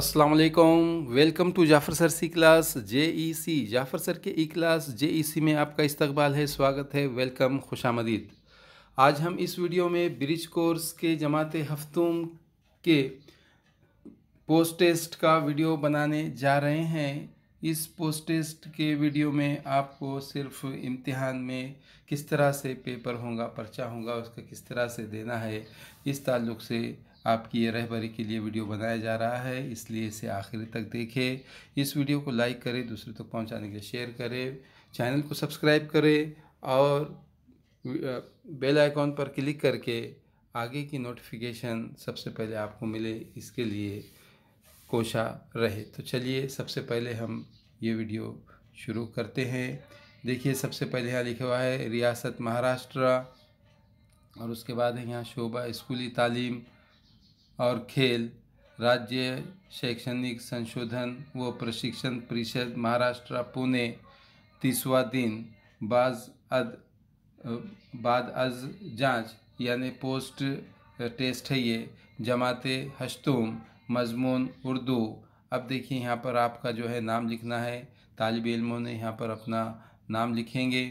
अस्सलाम वालेकुम welcome to Jafar sir C class J E C Jafar sir के ई क्लास जे ई सी में आपका इस्तकबाल है स्वागत है वेलकम खुश आमदीद आज हम इस वीडियो में ब्रिज कोर्स के जमात हफ्तों के पोस्ट टेस्ट का वीडियो बनाने जा रहे हैं इस पोस्ट टेस्ट के वीडियो में आपको सिर्फ इम्तिहान में किस तरह से पेपर होगा पर्चा होगा उसका किस तरह से देना है इस ताल्लुक़ से आपकी ये रहबरी के लिए वीडियो बनाया जा रहा है इसलिए इसे आखिर तक देखें इस वीडियो को लाइक करें दूसरे तक पहुंचाने के लिए शेयर करें चैनल को सब्सक्राइब करें और बेल आइकॉन पर क्लिक करके आगे की नोटिफिकेशन सबसे पहले आपको मिले इसके लिए कोशा रहे तो चलिए सबसे पहले हम ये वीडियो शुरू करते हैं देखिए सबसे पहले यहाँ लिखा हुआ है रियासत महाराष्ट्र और उसके बाद है यहाँ शोभा स्कूली तालीम और खेल राज्य शैक्षणिक संशोधन व प्रशिक्षण परिषद महाराष्ट्र पुणे तीसवा दिन बाज अद बाद अज जांच यानी पोस्ट टेस्ट है ये जमात हस्तूम मजमून उर्दू अब देखिए यहाँ पर आपका जो है नाम लिखना है तालब इलमों ने यहाँ पर अपना नाम लिखेंगे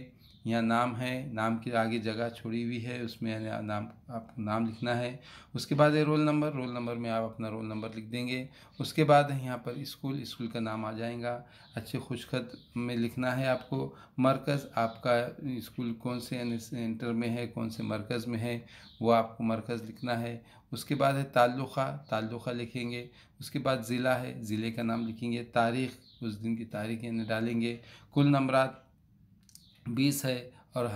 यहाँ नाम है नाम के आगे जगह छोड़ी हुई है उसमें नाम आपको नाम लिखना है उसके बाद है रोल नंबर रोल नंबर में आप अपना रोल नंबर लिख देंगे उसके बाद यहाँ पर स्कूल स्कूल का नाम आ जाएगा अच्छे खुशखत में लिखना है आपको मरकज़ आपका स्कूल कौन से सेंटर में है कौन से मरकज़ में है वो आपको मरकज़ लिखना है उसके बाद है ताल्लुक़ा ताल्लुक़ा लिखेंगे उसके बाद ज़िला है ज़िले का नाम लिखेंगे तारीख़ उस दिन की तारीख यानी डालेंगे कुल नंबरात बीस है और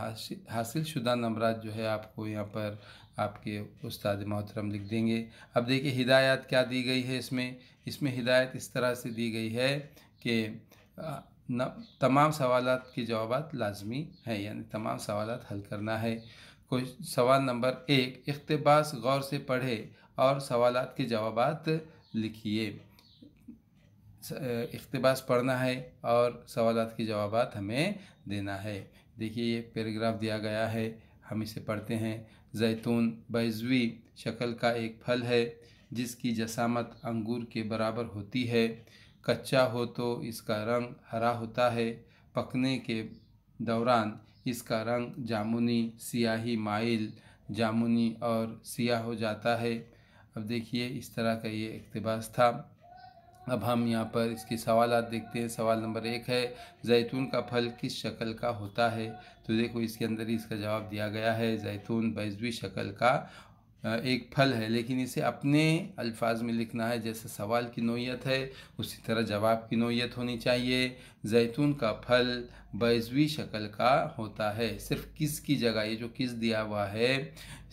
हासिल शुदा नंबरात जो है आपको यहाँ पर आपके उस्ताद मोहतरम लिख देंगे अब देखिए हिदायत क्या दी गई है इसमें इसमें हिदायत इस तरह से दी गई है कि न, तमाम सवाल के जवाब लाजमी हैं यानी तमाम सवाल हल करना है कोई सवाल नंबर एक इकतबास गौर से पढ़े और सवाल के जवाब लिखिए इकतबास पढ़ना है और सवाल के जवाब हमें देना है देखिए ये पैराग्राफ दिया गया है हम इसे पढ़ते हैं जैतून बैजवी शक्ल का एक फल है जिसकी जसामत अंगूर के बराबर होती है कच्चा हो तो इसका रंग हरा होता है पकने के दौरान इसका रंग जामुनी सियाही माइल जामुनी और सियाह हो जाता है अब देखिए इस तरह का ये इकतबास था अब हम यहाँ पर इसके सवाल देखते हैं सवाल नंबर एक है जैतून का फल किस शक्ल का होता है तो देखो इसके अंदर ही इसका जवाब दिया गया है जैतून बैजवी शक्ल का एक फल है लेकिन इसे अपने अल्फाज में लिखना है जैसे सवाल की नोयत है उसी तरह जवाब की नोयत होनी चाहिए जैतून का फल बैजवी शक्ल का होता है सिर्फ किस की जगह ये जो किस दिया हुआ है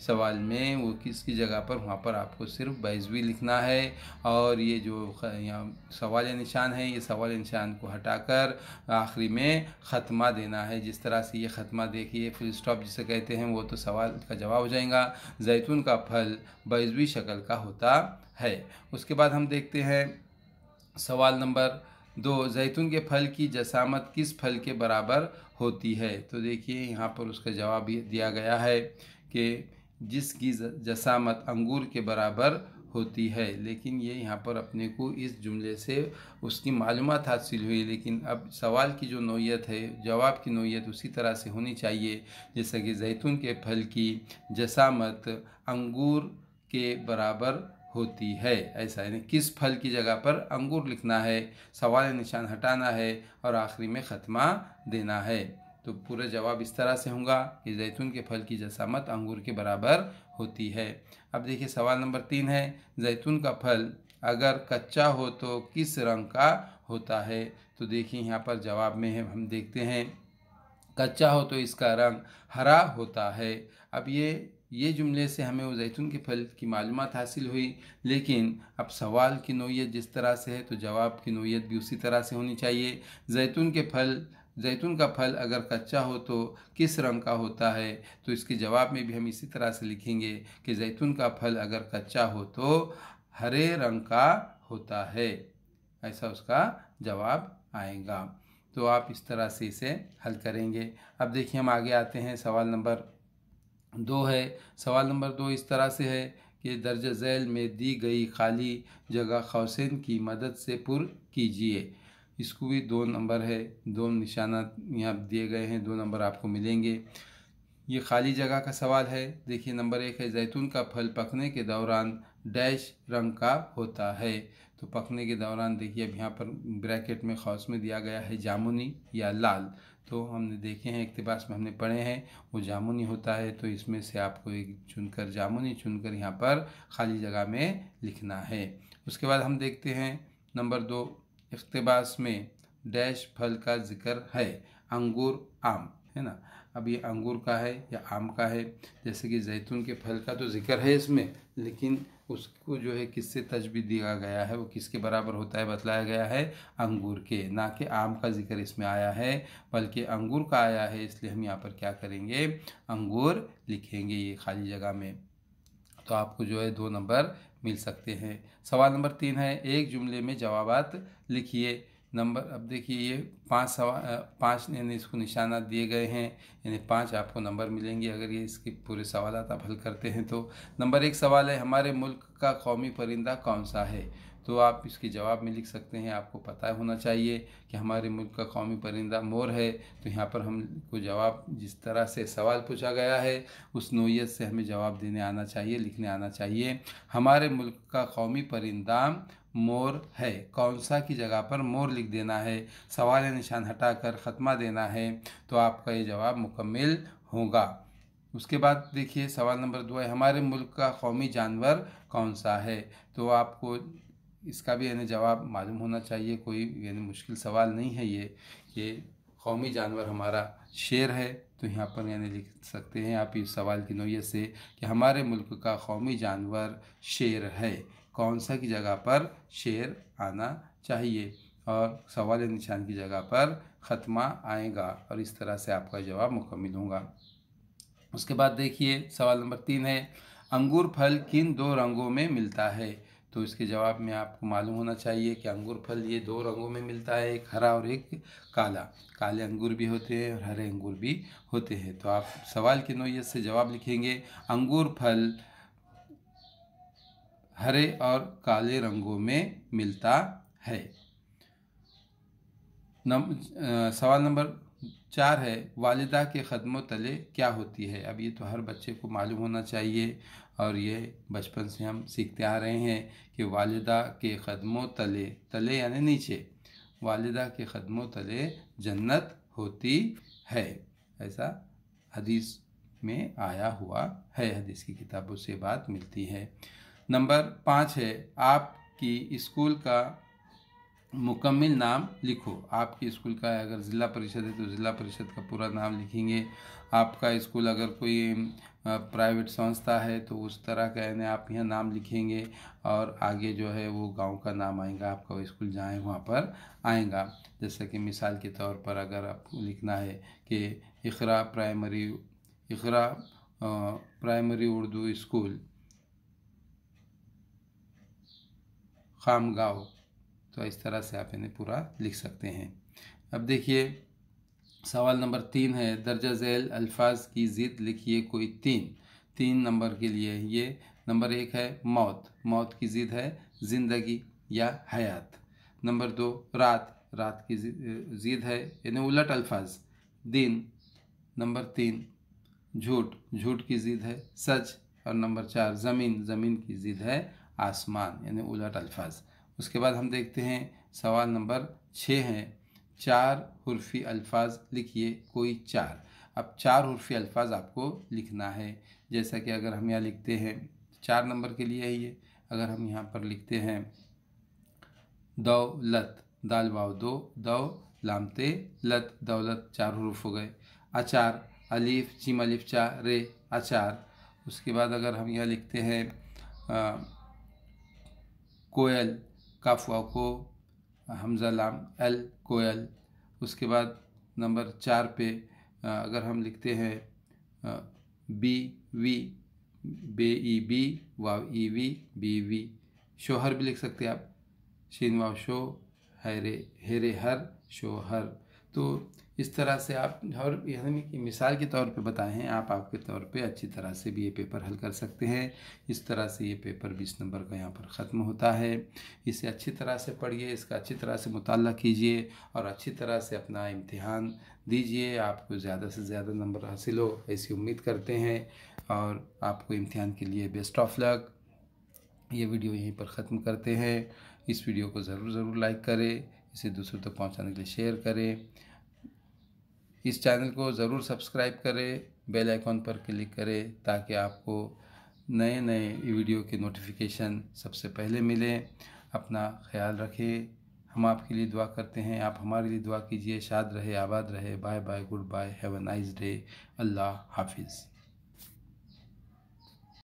सवाल में वो किस की जगह पर वहाँ पर आपको सिर्फ बैजवी लिखना है और ये जो सवाल निशान है ये सवाल निशान को हटाकर आखिरी में ख़त्मा देना है जिस तरह से ये ख़त्मा देखिए फुल स्टॉप जिसे कहते हैं वो तो सवाल का जवाब हो जाएगा जैतून का फल बैजवी शक्ल का होता है उसके बाद हम देखते हैं सवाल नंबर दो जैतून के फल की जसामत किस फल के बराबर होती है तो देखिए यहाँ पर उसका जवाब दिया गया है कि जिसकी जसामत अंगूर के बराबर होती है लेकिन ये यहाँ पर अपने को इस जुमले से उसकी मालूम हासिल हुई लेकिन अब सवाल की जो नोयत है जवाब की नोयत उसी तरह से होनी चाहिए जैसा कि जैतून के फल की जसामत अंगूर के बराबर होती है ऐसा यानी किस फल की जगह पर अंगूर लिखना है सवाल निशान हटाना है और आखिरी में ख़त्मा देना है तो पूरा जवाब इस तरह से होगा कि जैतून के फल की जसामत अंगूर के बराबर होती है अब देखिए सवाल नंबर तीन है जैतून का फल अगर कच्चा हो तो किस रंग का होता है तो देखिए यहाँ पर जवाब में है हम देखते हैं कच्चा हो तो इसका रंग हरा होता है अब ये ये जुमले से हमें वो जैतून के फल की मालूम हासिल हुई लेकिन अब सवाल की नोयत जिस तरह से है तो जवाब की नोयत भी उसी तरह से होनी चाहिए जैतून के फल जैतून का फल अगर कच्चा हो तो किस रंग का होता है तो इसके जवाब में भी हम इसी तरह से लिखेंगे कि जैतून का फल अगर कच्चा हो तो हरे रंग का होता है ऐसा उसका जवाब आएगा तो आप इस तरह से इसे हल करेंगे अब देखिए हम आगे आते हैं सवाल नंबर दो है सवाल नंबर दो इस तरह से है कि दर्ज झैल में दी गई खाली जगह खौसैन की मदद से पुर कीजिए इसको भी दो नंबर है दो निशाना यहाँ दिए गए हैं दो नंबर आपको मिलेंगे ये खाली जगह का सवाल है देखिए नंबर एक है जैतून का फल पकने के दौरान डैश रंग का होता है तो पकने के दौरान देखिए अब यहाँ पर ब्रैकेट में खौस में दिया गया है जामुनी या लाल तो हमने देखे हैं इकतबास में हमने पढ़े हैं वो जामुनी होता है तो इसमें से आपको एक चुनकर जामुनी चुनकर यहाँ पर खाली जगह में लिखना है उसके बाद हम देखते हैं नंबर दो इकतबास में डैश फल का जिक्र है अंगूर आम है ना अब ये अंगूर का है या आम का है जैसे कि जैतून के फल का तो जिक्र है इसमें लेकिन उसको जो है किससे तजबी दिया गया है वो किसके बराबर होता है बतलाया गया है अंगूर के ना कि आम का जिक्र इसमें आया है बल्कि अंगूर का आया है इसलिए हम यहाँ पर क्या करेंगे अंगूर लिखेंगे ये खाली जगह में तो आपको जो है दो नंबर मिल सकते हैं सवाल नंबर तीन है एक जुमले में जवाब लिखिए नंबर अब देखिए ये पांच सवा पाँच यानी इसको निशाना दिए गए हैं यानी पांच आपको नंबर मिलेंगे अगर ये इसके पूरे सवाल आप हल करते हैं तो नंबर एक सवाल है हमारे मुल्क का कौमी परिंदा कौन सा है तो आप इसके जवाब में लिख सकते हैं आपको पता होना चाहिए कि हमारे मुल्क का कौमी परिंदा मोर है तो यहाँ पर हमको जवाब जिस तरह से सवाल पूछा गया है उस नोयत से हमें जवाब देने आना चाहिए लिखने आना चाहिए हमारे मुल्क का कौमी परिंदा मोर है कौन सा की जगह पर मोर लिख देना है सवाल निशान हटाकर ख़त्मा देना है तो आपका ये जवाब मुकम्मल होगा उसके बाद देखिए सवाल नंबर दो है हमारे मुल्क का कौमी जानवर कौन सा है तो आपको इसका भी यानी जवाब मालूम होना चाहिए कोई यानी मुश्किल सवाल नहीं है ये ये कौमी जानवर हमारा शेर है तो यहाँ पर यानी लिख सकते हैं आप इस सवाल की नोयत से कि हमारे मुल्क का कौमी जानवर शेर है कौन सा की जगह पर शेर आना चाहिए और सवाल निशान की जगह पर ख़त्मा आएगा और इस तरह से आपका जवाब मुकम्मल होगा उसके बाद देखिए सवाल नंबर तीन है अंगूर फल किन दो रंगों में मिलता है तो इसके जवाब में आपको मालूम होना चाहिए कि अंगूर फल ये दो रंगों में मिलता है एक हरा और एक काला काले अंगूर भी होते हैं और हरे अंगूर भी होते हैं तो आप सवाल की नोयत से जवाब लिखेंगे अंगूर फल हरे और काले रंगों में मिलता है नम, आ, सवाल नंबर चार है वालिदा के ख़दमों तले क्या होती है अब ये तो हर बच्चे को मालूम होना चाहिए और ये बचपन से हम सीखते आ रहे हैं कि वालिदा के ख़दमों तले तले यानी नीचे वालिदा के ख़दमों तले जन्नत होती है ऐसा हदीस में आया हुआ है हदीस की किताबों से बात मिलती है नंबर पाँच है आपकी स्कूल का मुकम्मल नाम लिखो आपके स्कूल का अगर ज़िला परिषद है तो ज़िला परिषद का पूरा नाम लिखेंगे आपका स्कूल अगर कोई प्राइवेट संस्था है तो उस तरह का यानी आप यहाँ नाम लिखेंगे और आगे जो है वो गांव का नाम आएगा आपका स्कूल जहाँ है वहाँ पर आएगा जैसा कि मिसाल के तौर पर अगर आपको लिखना है कि Iqra primary Iqra primary Urdu school Kham गाँव तो इस तरह से आप इन्हें पूरा लिख सकते हैं अब देखिए सवाल नंबर तीन है दर्जा झैल अल्फाज की ज़िद लिखिए कोई तीन तीन नंबर के लिए ये नंबर एक है मौत मौत की ज़िद है ज़िंदगी या हयात नंबर दो रात रात की ज़िद है यानी उलट अल्फाज दिन नंबर तीन झूठ झूठ की ज़िद है सच और नंबर चार ज़मीन ज़मीन की ज़िद है आसमान यानी उलट अल्फाज उसके बाद हम देखते हैं सवाल नंबर छः हैं चार हरफी अल्फाज लिखिए कोई चार अब चार हरफी अल्फाज आपको लिखना है जैसा कि अगर हम यहाँ लिखते हैं चार नंबर के लिए है ये अगर हम यहाँ पर लिखते हैं दौलत दाल वाव दो दौ लामते लत दौलत चार हरूफ हो गए अचार अलीफ चीम अलीफ चा रे अचार उसके बाद अगर हम यह लिखते हैं कोयल काफ वाव को हमजा लाम एल कोयल उसके बाद नंबर चार पे अगर हम लिखते हैं बी वी बे ई बी वाव ई वी बी वी शोहर भी लिख सकते हैं आप शीन वाव शो हरे हेरे हर शोहर तो इस तरह से आप और हमें मिसाल के तौर पे बताएं आप आपके तौर पे अच्छी तरह से भी ये पेपर हल कर सकते हैं इस तरह से ये पेपर बीस नंबर का यहाँ पर ख़त्म होता है इसे अच्छी तरह से पढ़िए इसका अच्छी तरह से मुताल कीजिए और अच्छी तरह से अपना इम्तहान दीजिए आपको ज़्यादा से ज़्यादा नंबर हासिल हो ऐसी उम्मीद करते हैं और आपको इम्तहान के लिए बेस्ट ऑफ लक ये वीडियो यहीं पर ख़त्म करते हैं इस वीडियो को ज़रूर ज़रूर लाइक करें इसे दूसरों तक तो पहुंचाने के लिए शेयर करें इस चैनल को ज़रूर सब्सक्राइब करें बेल आइकॉन पर क्लिक करें ताकि आपको नए नए वीडियो के नोटिफिकेशन सबसे पहले मिले अपना ख्याल रखें हम आपके लिए दुआ करते हैं आप हमारे लिए दुआ कीजिए शाद रहे आबाद रहे bye bye good bye have a nice day अल्लाह हाफिज़